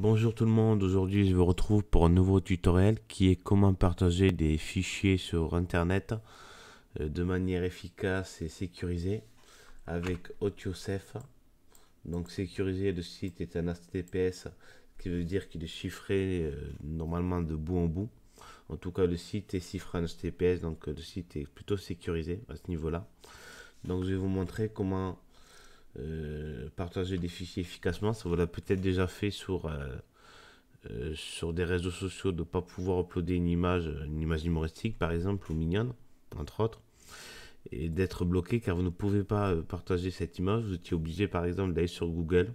Bonjour tout le monde, aujourd'hui je vous retrouve pour un nouveau tutoriel qui est comment partager des fichiers sur internet euh, de manière efficace et sécurisée avec AutioSafe. Donc sécurisé, le site est un HTTPS, qui veut dire qu'il est chiffré euh, normalement de bout en bout. En tout cas le site est chiffré en HTTPS, donc le site est plutôt sécurisé à ce niveau-là. Donc je vais vous montrer comment euh, partager des fichiers efficacement. Ça vous l'a peut-être déjà fait sur, euh, euh, sur des réseaux sociaux de ne pas pouvoir uploader une image, une image humoristique par exemple, ou mignonne, entre autres, et d'être bloqué car vous ne pouvez pas partager cette image. Vous étiez obligé par exemple d'aller sur Google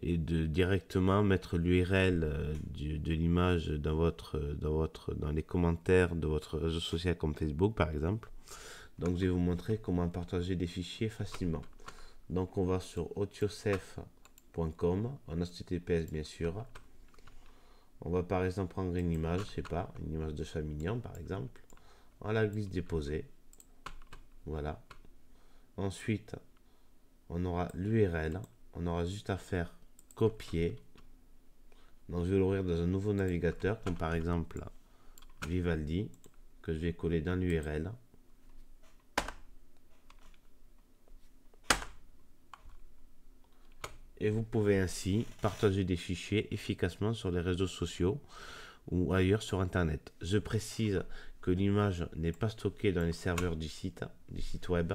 et de directement mettre l'URL de l'image dans votre dans votre dans les commentaires de votre réseau social comme Facebook par exemple. Donc je vais vous montrer comment partager des fichiers facilement. Donc on va sur autiosef.com en HTTPS bien sûr. On va par exemple prendre une image, je sais pas, une image de chat mignon par exemple. On la glisse déposer. Voilà. Ensuite, on aura l'URL. On aura juste à faire copier. Donc je vais l'ouvrir dans un nouveau navigateur comme par exemple Vivaldi que je vais coller dans l'URL. et vous pouvez ainsi partager des fichiers efficacement sur les réseaux sociaux ou ailleurs sur Internet. Je précise que l'image n'est pas stockée dans les serveurs du site, du site web.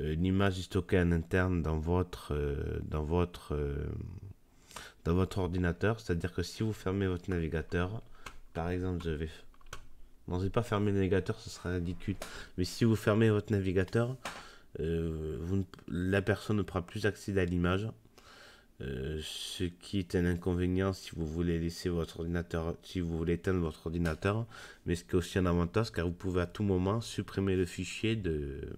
Euh, l'image est stockée en interne dans votre, euh, dans votre, euh, dans votre ordinateur. C'est-à-dire que si vous fermez votre navigateur, par exemple, je vais... Non, je pas fermer le navigateur, ce sera ridicule. Mais si vous fermez votre navigateur, vous la personne ne pourra plus accéder à l'image euh, ce qui est un inconvénient si vous voulez laisser votre ordinateur, si vous voulez éteindre votre ordinateur, mais ce qui est aussi un avantage car vous pouvez à tout moment supprimer le fichier de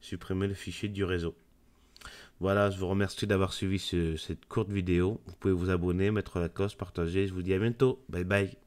supprimer le fichier du réseau. Voilà, je vous remercie d'avoir suivi cette courte vidéo. Vous pouvez vous abonner, mettre la cloche, partager. Je vous dis à bientôt. Bye bye.